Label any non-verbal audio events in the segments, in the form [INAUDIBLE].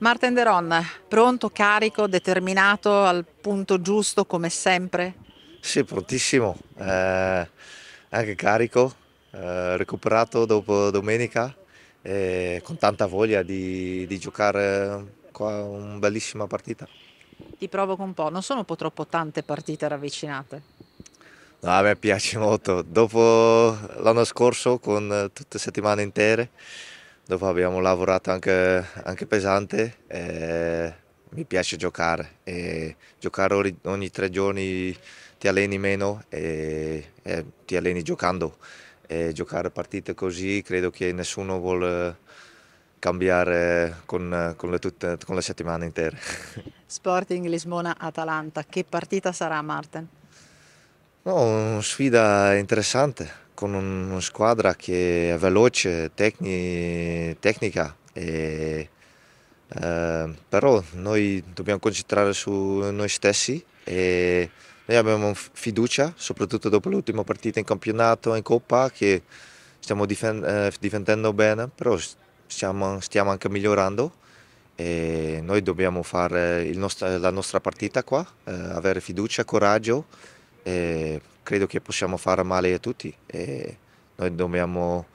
Martin Deron, pronto, carico, determinato, al punto giusto come sempre? Sì, prontissimo, eh, anche carico, eh, recuperato dopo domenica, eh, con tanta voglia di, di giocare qua una bellissima partita. Ti provoco un po', non sono un po' troppo tante partite ravvicinate? No, a me piace molto. Dopo l'anno scorso con tutte le settimane intere dopo abbiamo lavorato anche, anche pesante. mi piace giocare e giocare ogni tre giorni ti alleni meno e, e ti alleni giocando. E giocare partite così credo che nessuno vuole cambiare con, con, le, tutte, con le settimane intere. [LAUGHS] Sporting Lisbona-Atalanta, che partita sarà Marten? No, una sfida interessante con una squadra che è veloce, tecni, tecnica, e, eh, però noi dobbiamo concentrare su noi stessi e noi abbiamo fiducia, soprattutto dopo l'ultima partita in campionato, in Coppa, che stiamo eh, difendendo bene, però stiamo, stiamo anche migliorando e noi dobbiamo fare nostro, la nostra partita qua, eh, avere fiducia, coraggio. E, credo che possiamo fare male a tutti e noi dobbiamo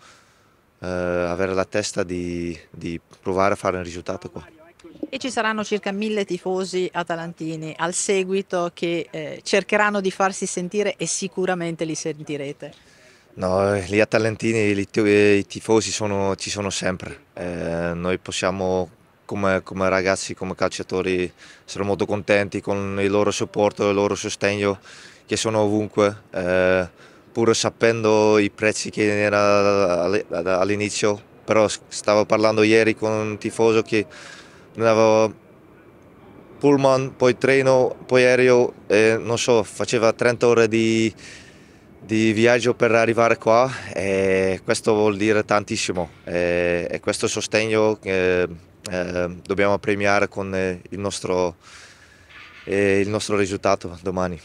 eh, avere la testa di, di provare a fare un risultato qua. E ci saranno circa mille tifosi atalantini al seguito che eh, cercheranno di farsi sentire e sicuramente li sentirete. No, gli atalantini, eh, i tifosi sono, ci sono sempre. Eh, noi possiamo come, come, ragazzi, come calciatori, essere molto contenti con il loro supporto, e il loro sostegno che sono ovunque, eh, pur sapendo i prezzi che era all'inizio, però stavo parlando ieri con un tifoso che non aveva pullman, poi treno, poi aereo, e non so, faceva 30 ore di, di viaggio per arrivare qua e questo vuol dire tantissimo e, e questo sostegno che eh, dobbiamo premiare con eh, il nostro, eh, il nostro risultato domani.